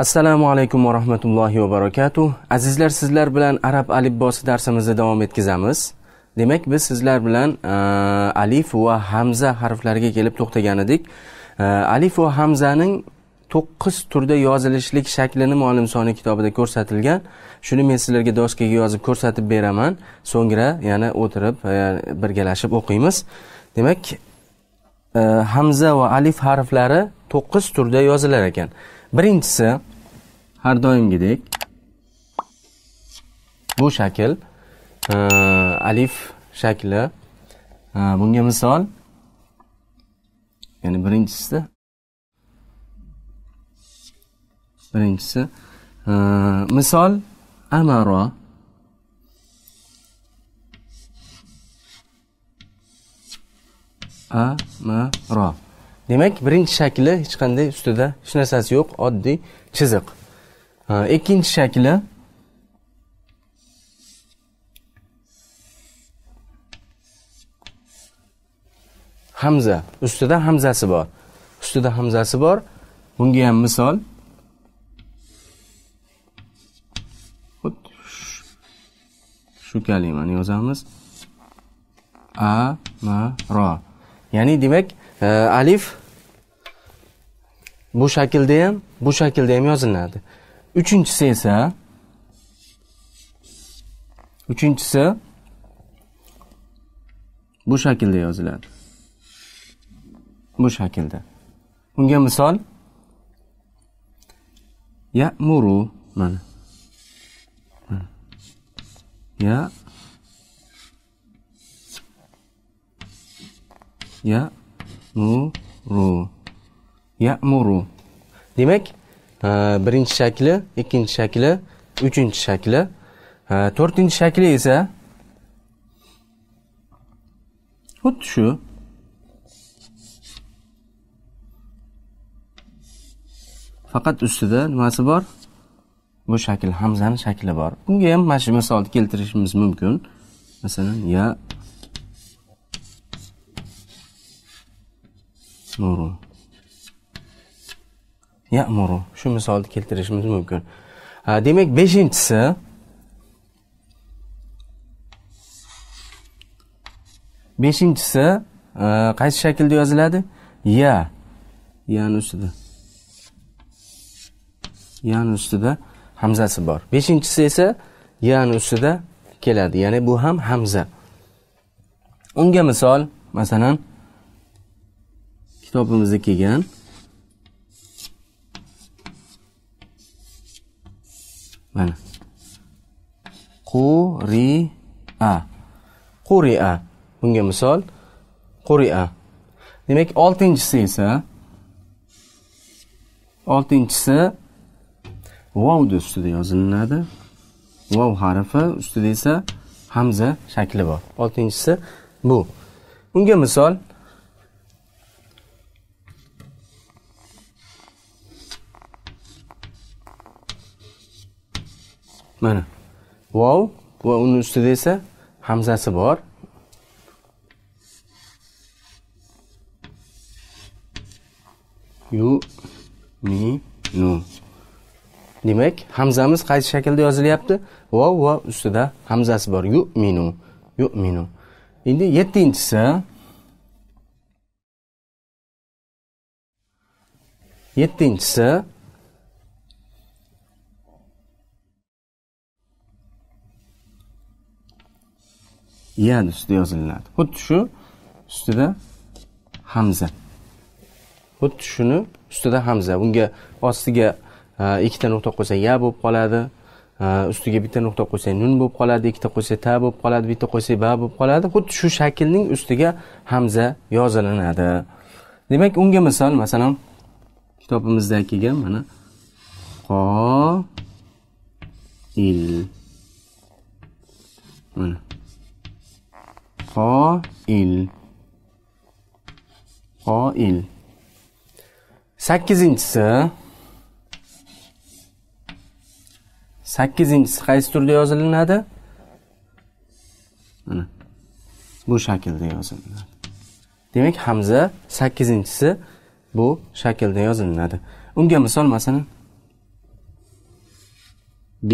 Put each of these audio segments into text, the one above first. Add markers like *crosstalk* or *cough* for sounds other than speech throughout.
assalomu alaykum va rahmatullohi va barakatuh azizlar sizlar bilan arab alibbosi darsimizni davom etkazamiz demak biz sizlar bilan e, alif va hamza harflariga kelib to'xtagan edik e, alif va hamzaning to'qqiz turda yozilishlik shaklini muallim soni kitobida ko'rsatilgan shuni men sizlarga doskaga yozib ko'rsatib beraman so'ngra yana o'tirib e, birgalashib o'qiymiz demak hamza va alif harflari to'qqiz turda yozilar ekan birinchisi har doimgidek bu shakl e, alif shakli e, bunga misol ya'ni birinchisi birinchisi e, misol amaro amaro demak birinchi shakli hech qanday ustida hech narsasi yo'q oddiy chiziq ikkinchi shakli hamza ustida hamzasi bor ustida hamzasi bor bunga ham misol xuddi shu kalimani yozamiz a ro ya'ni demak e, alif bu shaklda ham bu shaklda ham yoziladi Üçüncüsü ise Üçüncüsü bu şekilde yazılır. Bu şekilde. Bunga ya muru mana. Ya ya muru. ya muru. Demek? birinchi shakli ikkinchi shakli uchinchi shakli to'rtinchi shakli esa xuddi shu faqat ustida nimasi bor bu shakl hamzani shakli bor bunga ham mana shu misolni keltirishimiz mumkin masalan ya nurun yamuru shu misolni keltirishimiz mumkin demak beshinchisi beshinchisi e, qaysi shaklda yoziladi ya yani ustida yani ustida hamzasi bor beshinchisi esa yani ustida keladi ya'ni bu ham hamza unga misol masalan kitobimizda kelgan mana quria quria bunga misol quria demak oltinchisi esa oltinchisi vovni ustida yozilinadi vov harfi ustida esa hamza shakli bor oltinchisi bu unga misol mana vov va uni ustida esa hamzasi bor yu mi nu demak hamzamiz qaysi shaklda yozilyapti vov va ustida hamzasi bor yu minu yu minu endi yettinchisi yettinchisi yani ustida yozilinadi xuddi shu ustida hamza xuddi shuni ustida hamza bunga ostiga e, ikkita nuqta qo'ysa ya bo'lib qoladi e, ustiga bitta nuqta qo'ysang nun bo'lib qoladi ikkita qo'ysa ta bo'lib qoladi bitta qo'ysak ba bo'lib qoladi xuddi shu shaklning ustiga hamza yozilinadi demak unga misol masalan kitobimizda kelgan mana qo il mana qoil qoil sakkizinchisi sakkizinchisi qaysi turda yozilinadi mana bu shaklda yoziladi demak hamza sakkizinchisi bu shaklda yozilinadi unga misol masalan b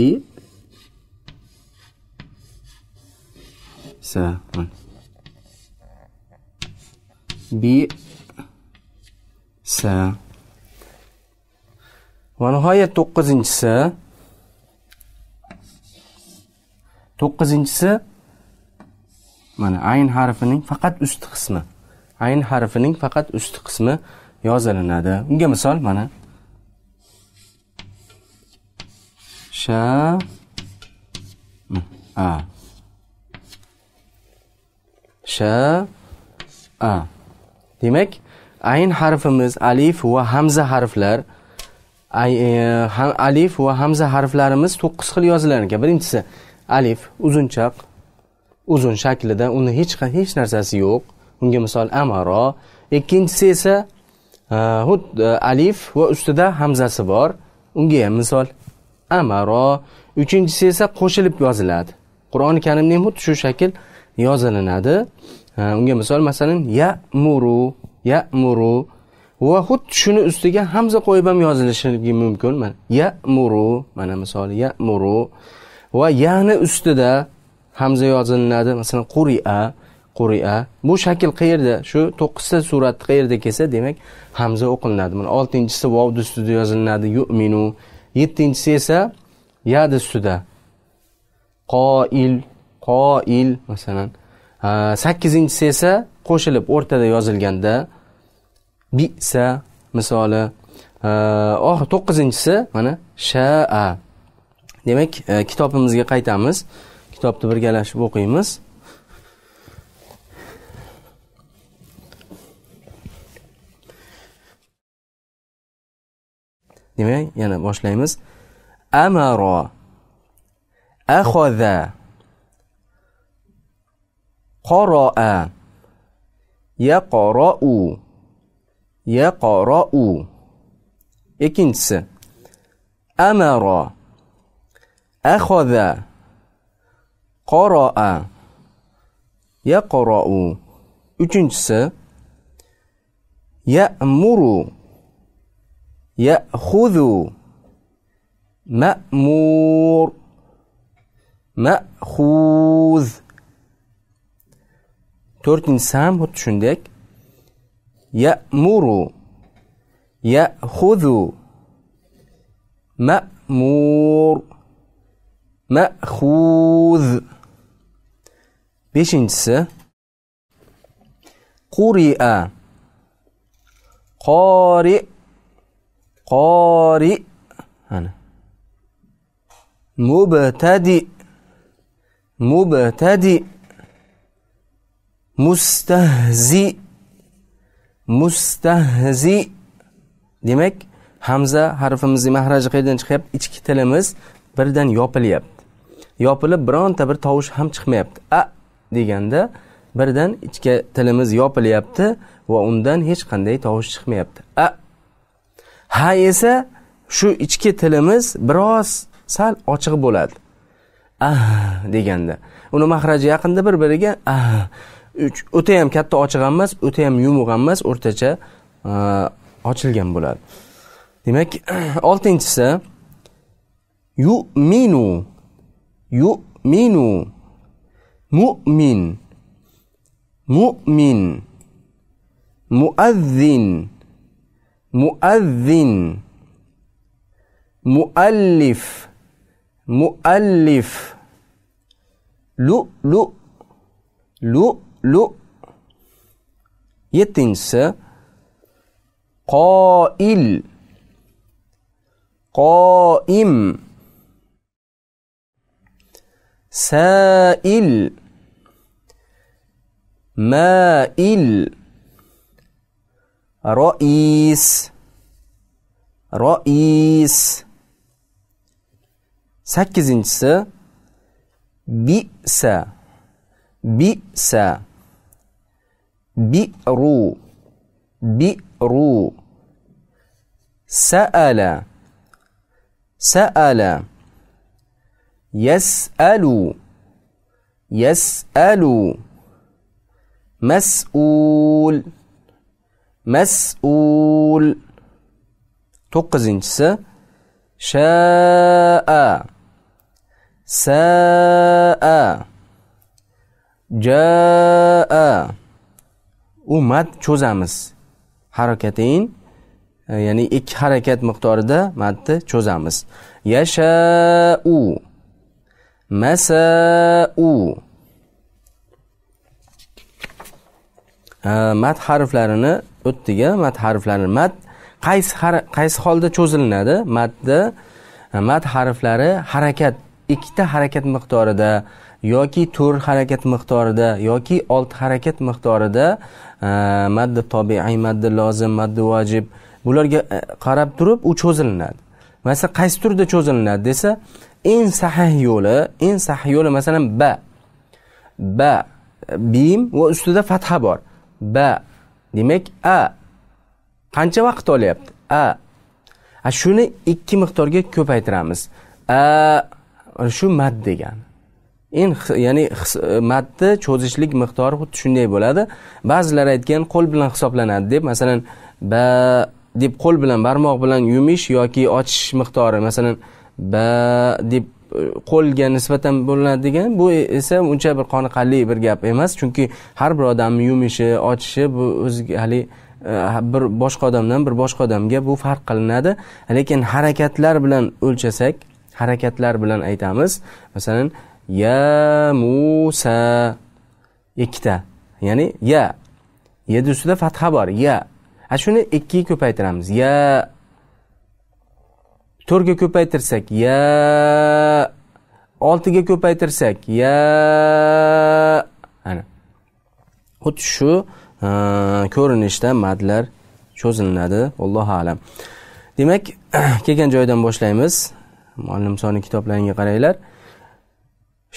sa bi sa va nihoyat to'qqizinchisi to'qqizinchisi mana ayn harfining faqat usti qismi ayn harfining faqat usti qismi yozilinadi unga misol mana sha a sha a demak ayn harfimiz alif va hamza harflar e, alif va hamza harflarimiz to'qqiz xil yozilar ekan birinchisi alif uzunchaq uzun shaklida uni hech hech narsasi yo'q unga misol amaro ikkinchisi esa e, e, alif va ustida hamzasi bor unga ham misol amaro uchinchisi esa qo'shilib yoziladi qur'oni ham xuddi shu shakl yozilinadi unga misol masalan ya'muru ya'muru va xuddi shuni ustiga hamza qo'yib ham yozilishi mumkin mana ya'muru mana misoli ya'muru va yani ustida hamza yozilinadi masalan quria quria bu shakl qayerda shu to'qqizta surat qayerda kelsa demak hamza o'qilinadi mana oltinchisi vovni ustida yozilinadi yu'minu yettinchisi esa yadi ustida qoil qoil masalan Э, sakkizinchisi esa qo'shilib o'rtada yozilganda bisa misoli э, oxir oh, to'qqizinchisi mana shaa demak e, kitobimizga qaytamiz kitobni birgalashib o'qiymiz demak yana boshlaymiz amaro axoza قرأ يقرأ يقرأ إكنس أمر أخذ قرأ يقرأ إكنس يأمر يأخذ مأمور مأخوذ to'rtinchi sam xuddi shuningdek ya'muru ya'xuzu ma'mur ma'xuz beshinchisi quri'a qori qori ana mubtadi mubtadi mustahzi mustahzi demak hamza harfimizni mahraji qayerdan chiqyapti ichki tilimiz birdan yopilyapti yopilib bironta bir tovush ham chiqmayapti a deganda birdan ichki tilimiz yopilyapti va undan hech qanday tovush chiqmayapti a ha esa shu ichki tilimiz biroz sal ochiq bo'ladi a ah deganda uni mahraji yaqinda bir biriga ah uch o'ta ham katta ham emas o'ta ham ham emas o'rtacha e, ochilgan bo'ladi demak *clears throat* oltinchisi yuminu yuminu mu'min mu'min muazzin muazzin muallif muallif lu'lu lu' lu yettinchisi qoil qoim sail mail rois rois sakkizinchisi bisa بئس بئر بئر سأل سأل يسأل يسأل مسؤول مسؤول تقزنس شاء ساء jaa u mad cho'zamiz harakatin e, ya'ni ikki harakat miqdorida madni cho'zamiz yashau masau e, mad harflarini o'tdiga mad harflarini mad qaysi qaysi holda cho'zilinadi madda e, mad harflari harakat ikkita harakat miqdorida yoki to'rt harakat miqdorida yoki olti harakat miqdorida e, maddi tobiiy maddi lozim maddi vajib bularga e, qarab turib u cho'zilinadi masalan qaysi turda cho'zilinadi desa eng sahih yo'li eng sahih yo'li masalan ba ba bim va ustida fatha bor ba demak a qancha vaqt olyapti a shuni ikki miqdorga ko'paytiramiz a shu mad degani eng ya'ni e, matni cho'zishlik miqdori xuddi shunday bo'ladi ba'zilar aytgan qo'l bilan hisoblanadi deb masalan ba deb qo'l bilan barmoq bilan yumish yoki ochish miqdori masalan ba deb e, qo'lga nisbatan degan bu esa uncha bir qoniqarli bir gap emas chunki har bir odamni yumishi ochishi bu o'ziga hali e, bir boshqa odamdan bir boshqa odamga bu farq qilinadi lekin harakatlar bilan o'lchasak harakatlar bilan aytamiz masalan ya musa ikkita ya'ni ya yedi ustida fatha bor ya a shuni ikkiga ko'paytiramiz ya to'rtga ko'paytirsak ya oltiga ko'paytirsak ya ana xuddi shu ko'rinishda madlar cho'zilinadi allohu alam demak *clears throat* kelgan joydan boshlaymiz muallim soni kitoblaringga qaranglar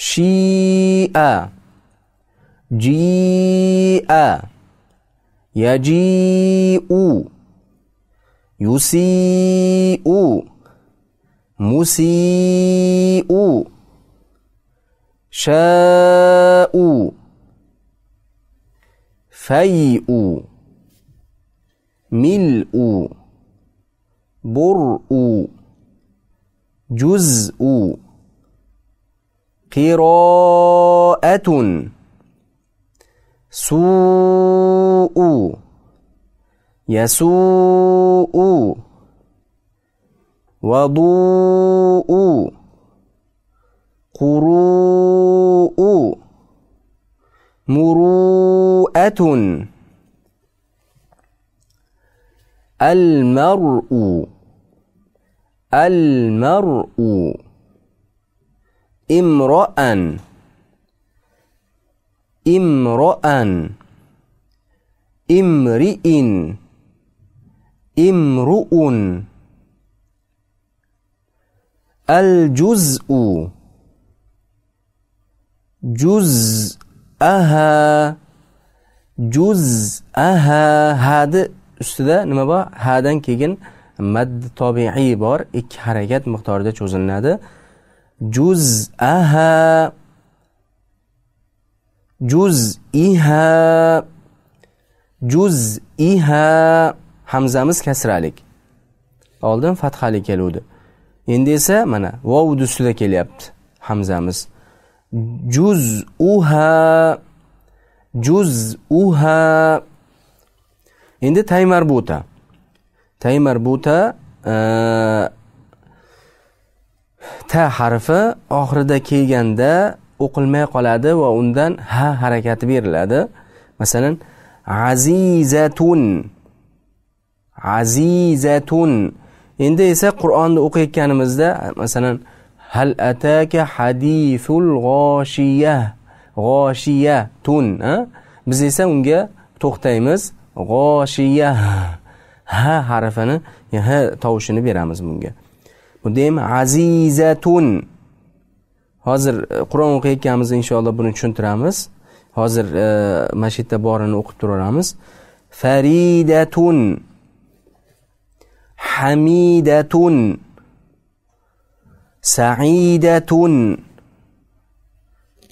شيء جيء يجيء يسيء مسيء شاء فيء ملء برء جزء قراءة سوء يسوء وضوء قروء مروءة المرء المرء امرأ امرأ امرئ امرؤ الجزء جزءها juz'aha hadi ustida nima bor hadan keyin mad tobiiy bor ikki harakat miqdorida cho'zilinadi جزءها juz'iha juz'iha hamzamiz kasralik oldin fathali keluvdi endi esa mana vovni ustida kelyapti hamzamiz juzuha juzuha endi tay marbuta tay marbuta ta harfi oxirida kelganda o'qilmay qoladi va undan ha harakati beriladi masalan azizatun azizatun endi esa qur'onni o'qiyotganimizda masalan hal ataka hadiful g'oshiya g'oshiya tun biz esa unga to'xtaymiz g'oshiya ha harfini ha tovushini beramiz bunga ودم عزيزة حاضر قرآن وقية كامز إن شاء الله بنا چون ترامز حاضر مشهد تبارن وقت ترامز فريدة حميدة سعيدة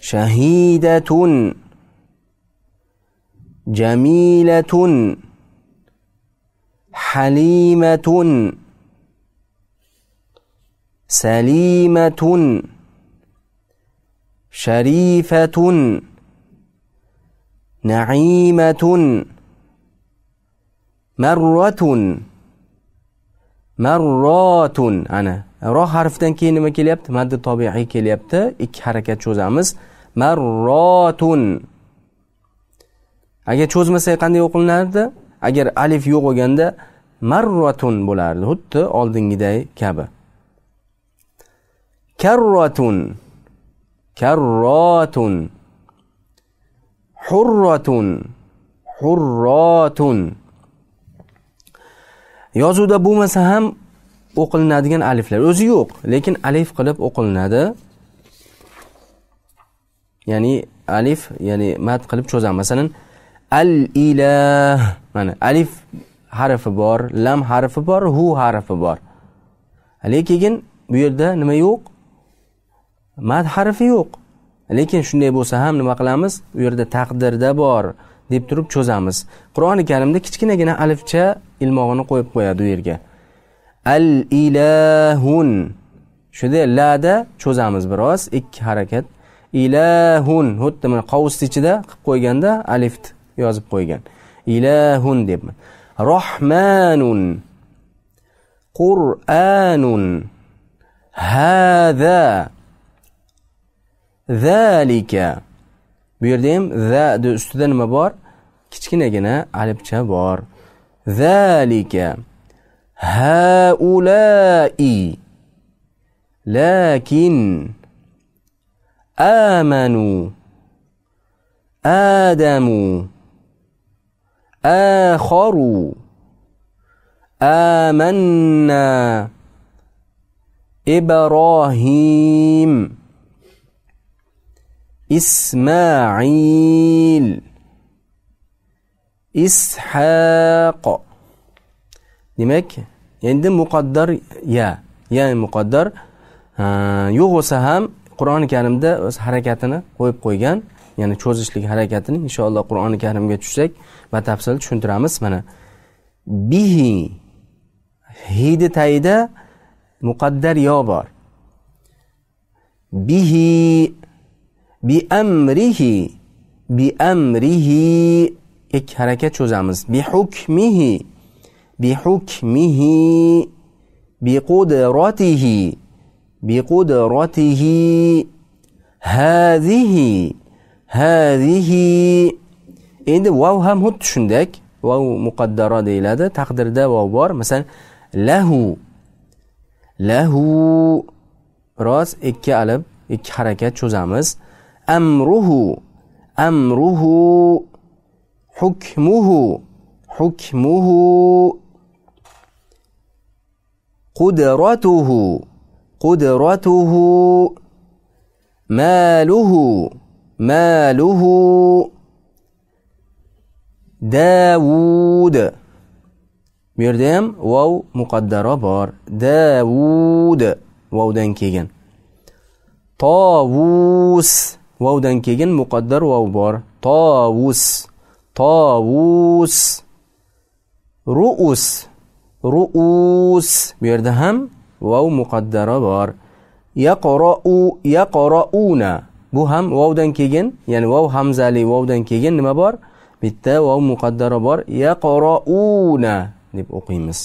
شهيدة جميلة حليمة سليمة شريفة نعيمة مرة marrotun ana ro harfidan keyin nima kelyapti حركة tobiiy kelyapti مرات harakat cho'zamiz marrotun agar cho'zmasak qanday o'qilinardi agar alif yo'q bo'lganda marrotun bo'lardi xuddi oldingiday kabi karratun karratun hurratun hurratun yozuvda bo'lmasa ham o'qilinadigan aliflar o'zi yo'q lekin alif qilib o'qilinadi ya'ni alif ya'ni mat qilib cho'zamiz masalan al ilah mana alif harfi bor lam harfi bor hu harfi bor lekin bu yerda nima yo'q mad harfi yo'q lekin shunday bo'lsa ham nima qilamiz u yerda taqdirda bor deb turib cho'zamiz qur'oni karimda kichkinagina alifcha ilmog'ini qo'yib qo'yadi u yerga al ilahun shunday lada cho'zamiz biroz ikki harakat ilahun xuddi mana qovusni ichida qilib qo'yganda alifni yozib qo'ygan ilahun deb rohmanun qur'anun hada zalika bu yerda ham za de ustida nima bor kichkinagina alipcha bor zalika haulai lakin amanu adamu آخروا آمنا إبراهيم ismoil ishaq demak endi muqaddar ya ya muqaddar yo'q bo'lsa ham qur'oni karimda o'z harakatini qo'yib qo'ygan ya'ni cho'zishlik harakatini inshaalloh qur'oni karimga tushsak batafsil tushuntiramiz mana bihi hidi tagida muqaddar yo bor bihi bi amrihi bi amrihi ikki harakat cho'zamiz bi hukmihi bi hukmihi bi qudratihi bi qudratihi hazihi hazihi endi vav ham xuddi shundak vav muqaddara deyiladi taqdirda vav bor masalan lahu lahu biroz ikki alib ikki harakat cho'zamiz أمره أمره حكمه حكمه قدرته قدرته ماله ماله داوود بيردم واو مقدرة بار داوود واو دان كيجن طاووس vovdan keyin muqaddar vov bor tovus tovus ruus ruus bu yerda ham vov muqaddara bor yaqrou yaqrouna bu ham vovdan keyin ya'ni vov hamzali vovdan keyin nima bor bitta vov muqaddara bor yaqrouna deb o'qiymiz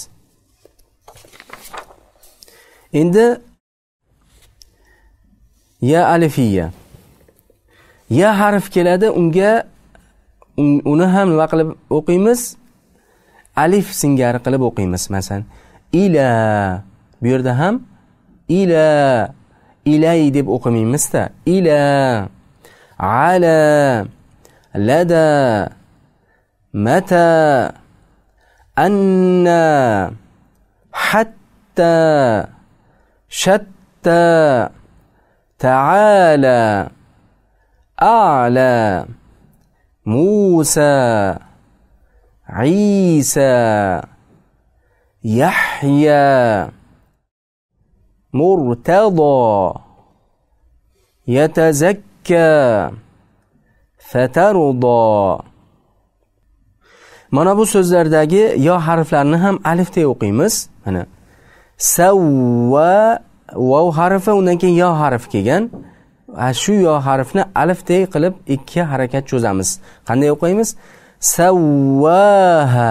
endi ya alifiya ya harf keladi unga uni ham nima qilib o'qiymiz alif singari qilib o'qiymiz masalan ila bu yerda ham ila ilay deb o'qimaymizda ila ala lada mata anna hatta shatta taala أعلى موسى عيسى يحيى مرتضى يتزكى فترضى mana bu so'zlardagi yo harflarini ham alifdek o'qiymiz mana savva vov harfi undan keyin yo harfi kelgan shu yo harfni alifdek qilib ikki harakat cho'zamiz qanday o'qiymiz savvaha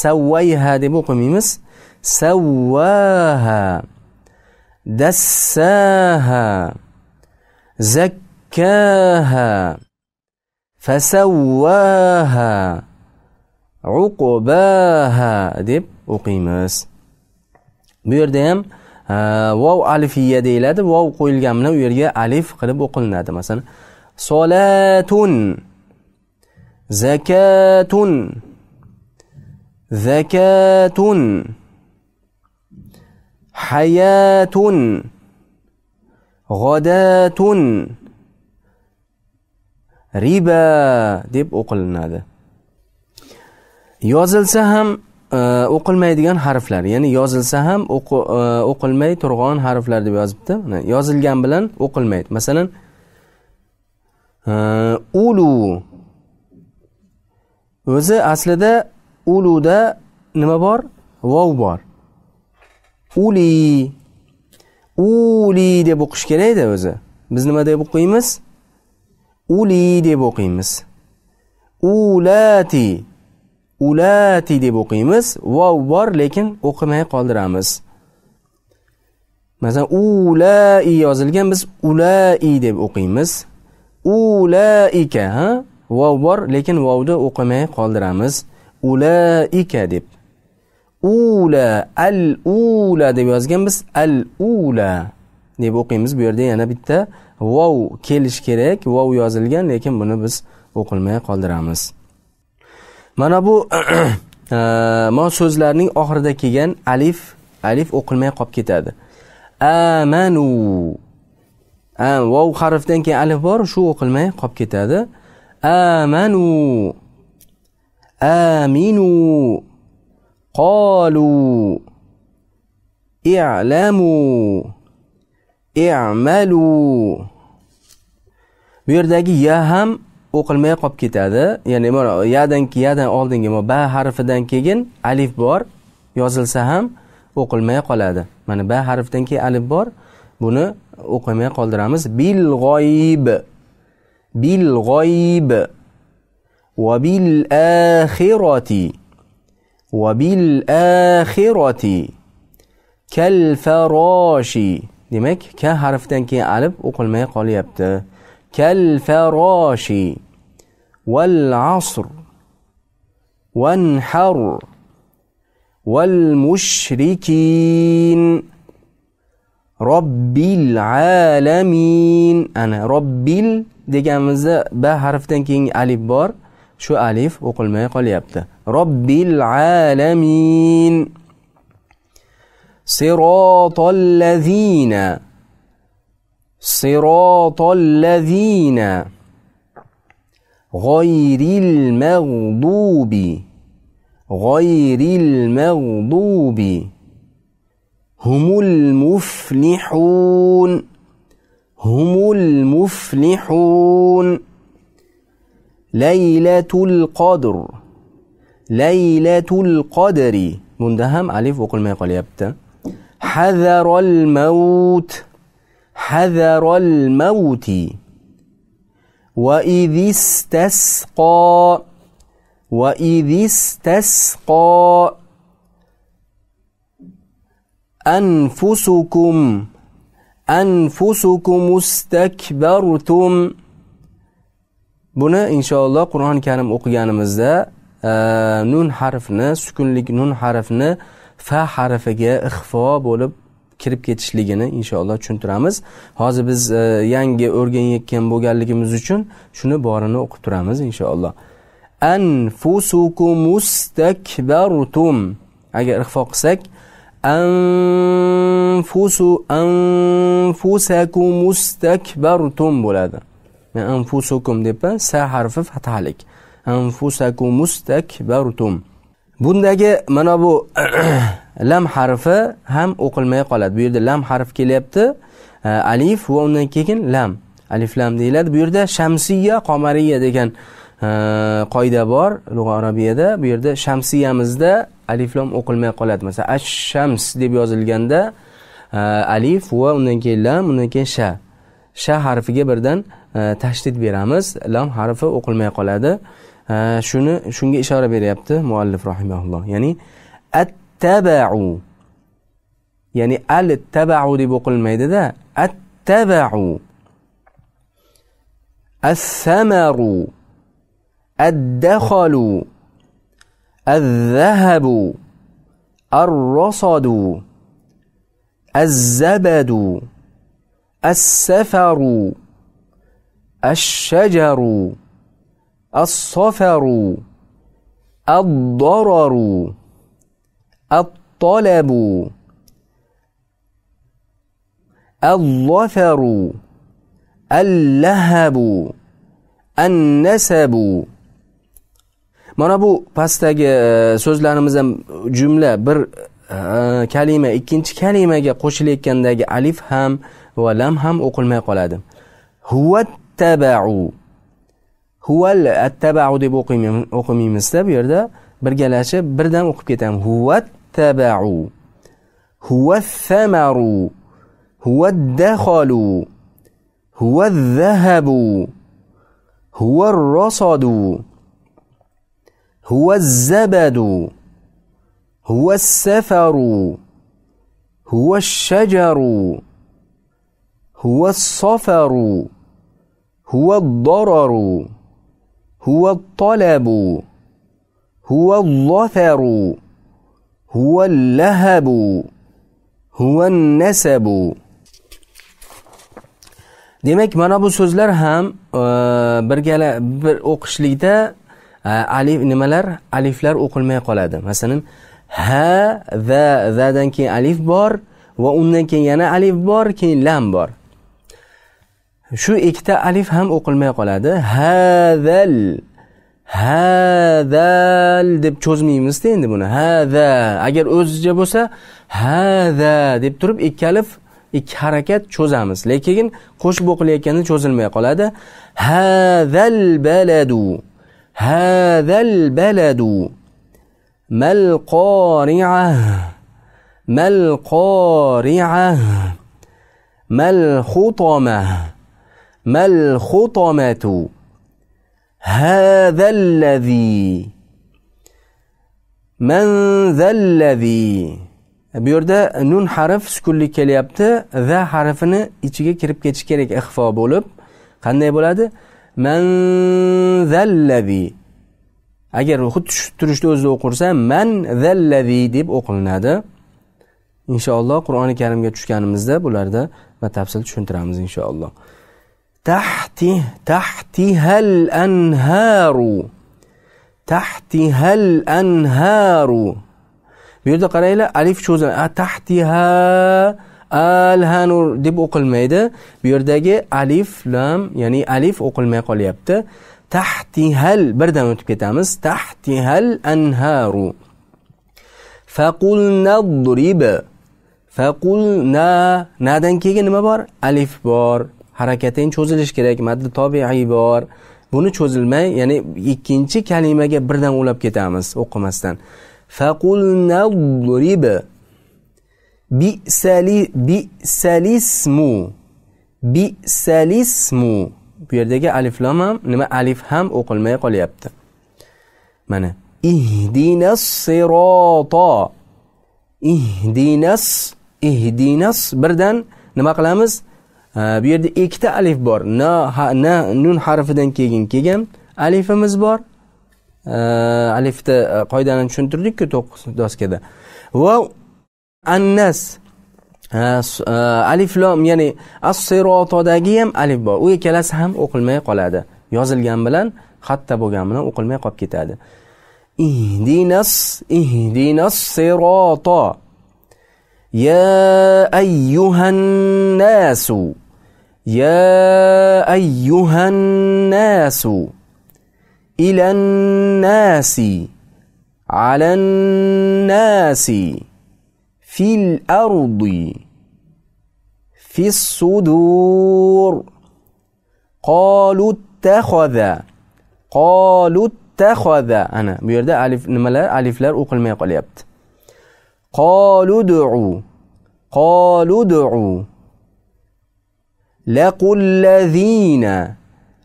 savvayha deb o'qimaymiz savvaha dassaha zakkaha fasavvaha uqbaha deb o'qiymiz bu yerda ham vov alifiya deyiladi vov qo'yilgan bilan u yerga alif qilib o'qilinadi masalan solatun zakatun zakatun hayatun g'odatun riba deb o'qilinadi yozilsa ham Э, o'qilmaydigan harflar ya'ni yozilsa ham e, o'qilmay turg'on harflar deb yozibdi yozilgan bilan o'qilmaydi masalan e, ulu o'zi aslida uluda nima bor vov bor uli uli deb o'qish kerakda o'zi biz nima deb o'qiymiz uli deb o'qiymiz ulati ulati deb o'qiymiz vov bor lekin o'qimay qoldiramiz masalan ulai yozilgan biz ulai deb o'qiymiz ulaika ha vov bor lekin vovni o'qimay qoldiramiz ulaika deb ula al ula deb yozganmiz al ula deb o'qiymiz bu yerda yana bitta vov kelishi kerak vov yozilgan lekin buni biz o'qilmay qoldiramiz mana bu *clears throat* e, mo so'zlarning oxirida kelgan alif alif o'qilmay qolib ketadi amanu vov harfdan keyin alif bor shu o'qilmay qolib ketadi amanu aminu qolu i'lamu i'malu bu yerdagi ya ham o'qilmay qolib ketadi ya'ni mana yadan yadan oldingi ba harfidan keyin alif bor yozilsa ham o'qilmay qoladi mana ba harfdan keyin alif bor buni o'qilmay qoldiramiz bil g'oyib bil g'oyib va bil axiroti va bil axiroti kal faroshi demak ka harfdan keyin alif o'qilmay qolyapti كالفراش والعصر وانحر والمشركين رب العالمين انا رب ال دیگهمزه به حرفتن کین الف بار شو الف وقل ما اوقلمای يبت رب العالمين صراط الذين صراط الذين غير المغضوب غير المغضوب هم المفلحون هم المفلحون ليلة القدر ليلة القدر مندهم ألف وقل ما يقول يبت حذر الموت حذر الموت وإذ استسقى وإذ استسقى أنفسكم أنفسكم استكبرتم buni inshaalloh qur'oni karim o'qiganimizda nun harfini sukunlik nun harfini fa harfiga ixfo bo'lib kirib ketishligini inshaalloh tushuntiramiz hozir biz e, yangi o'rganayotgan bo'lganligimiz uchun shuni borini o'qib turamiz inshaalloh anfusukum mustakbartum agar ixfo qilsak anfusu anfusakum mustakbartum bo'ladi anfusukum deb sa harfi fathalik anfusakum mustakbartum bundagi mana bu *clears throat* lam harfi ham o'qilmay qoladi bu yerda lam harfi kelyapti e, alif va undan keyin lam alif lam deyiladi bu yerda shamsiya qomariya degan e, qoida bor lug'a arabiyada bu yerda shamsiyamizda alif lam o'qilmay qoladi masalan ash shams deb yozilganda e, alif va undan keyin lam undan keyin sha sha harfiga birdan tashdid beramiz lam harfi o'qilmay qoladi shuni shunga ishora beryapti muallif rahimaulloh ya'ni attabau ya'ni al tabau deb o'qilmaydida attabau assamaru al azzahabu arrosadu azzabadu al shajaru الصفر الضرر الطلب الظفر اللهب annasabu mana bu pastdagi e, so'zlarimiz ham jumla bir e, kalima ikkinchi kalimaga qo'shilayotgandagi alif ham va lam ham o'qilmay qoladi Huwa tabau huval attabau deb o'qimaymizda bu yerda birgalashib birdan o'qib ketamiz huvat tabau huvat samaru huvat dahalu huvat zahabu huvat rosadu huvat zabadu هو السفر هو الشجر هو الصفر هو الضرر هو الطلب هو الظفر هو اللهب هو النسب demak mana bu so'zlar ham e, birgala bir o'qishlikda e, alif nimalar aliflar o'qilmay qoladi masalan ha va zadan keyin alif bor va undan keyin yana alif bor keyin lam bor shu ikkita alif ham o'qilmay qoladi hadal hadal deb cho'zmaymizda endi buni hada agar o'zicha bo'lsa hada deb turib ikki alif ikki harakat cho'zamiz lekin qo'shib o'qilayotganda cho'zilmay qoladi hadal baladu hadal baladu mal qoria mal qoria mal xutoma ما الخطمة هذا الذي man zallazi bu yerda nun harf sukunlik kelyapti za harfini ichiga kirib ketish kerak ixfo bo'lib qanday bo'ladi man zallazi agar xuddi tushib turishni o'zida o'qirsa man zallazi deb o'qilinadi inshaalloh qur'oni karimga tushganimizda bularda batafsil tushuntiramiz inshaalloh تحت تحتها الأنهار تحتها الأنهار bu yerda qaranglar alif cho'ziladi tahtiha alhanur deb o'qilmaydi bu yerdagi alif lam ya'ni alif o'qilmay qolyapti tahtihal birdan o'tib ketamiz tahtihal anharu faqulna durib faqulna nadan keyin nima bor alif bor harakating cho'zilishi kerak maddi tobiiy bor buni cho'zilmay ya'ni ikkinchi kalimaga birdan ulab ketamiz o'qimasdan faqul bisali bisalismu bisalismu bu yerdagi aliflom ham nima alif ham o'qilmay qolyapti mana ihdinas sirota ihdinas ihdinas birdan nima qilamiz bu yerda ikkita alif bor na ha, na nun harfidan keyin kelgan alifimiz bor alifni e, qoidani tushuntirdikku to'qqiz doskada va annas e, alif lom ya'ni as sirotodagi ham alif bor u ikkalasi ham o'qilmay qoladi yozilgan bilan xatta bo'lgan bilan o'qilmay qolib ketadi ihdinas ihdinas siroto ya ayyuhan nasu يا ايها الناس الى الناس على الناس في الارض في الصدور قالوا اتخذ قالوا اتخذ انا bu الف alif nimalar ما o'qilmay يبت قالوا ادعوا قالوا ادعوا لقوا الذين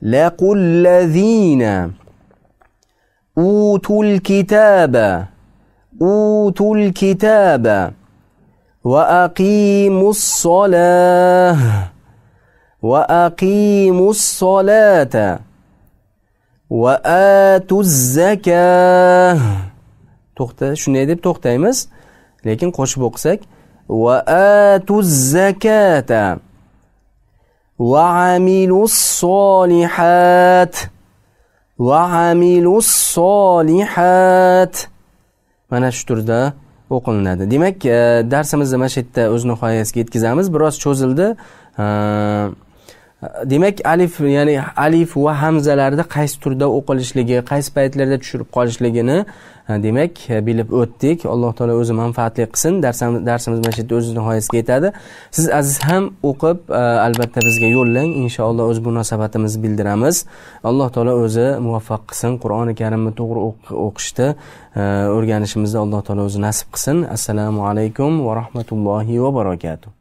لقوا الذين أوتوا الكتاب أوتوا الكتاب وأقيموا الصلاة وأقيموا الصلاة وآتوا الزكاة تخت shunday deb to'xtaymiz لكن qo'shib o'qisak واتوا الزكاه وعملوا الصالحات وعملوا الصالحات mana shu turda o'qilinadi demak e, darsimizni mana shu yerda o'z nihoyasiga yetkazamiz biroz cho'zildi e, demak alif ya'ni alif va hamzalarni qaysi turda o'qilishligi qaysi paytlarda tushirib qolishligini demak e, bilib o'tdik alloh taolo o'zi manfaatli qilsin darsimiz mana shu yerda o'z nihoyasiga yetadi siz aziz ham o'qib e, albatta bizga yo'llang inshaalloh o'z munosabatimizni bildiramiz alloh taolo o'zi muvaffaq qilsin qur'oni karimni to'g'ri o'qishni e, o'rganishimizni alloh taolo o'zi nasib qilsin assalomu alaykum va rahmatullohi va barakatuh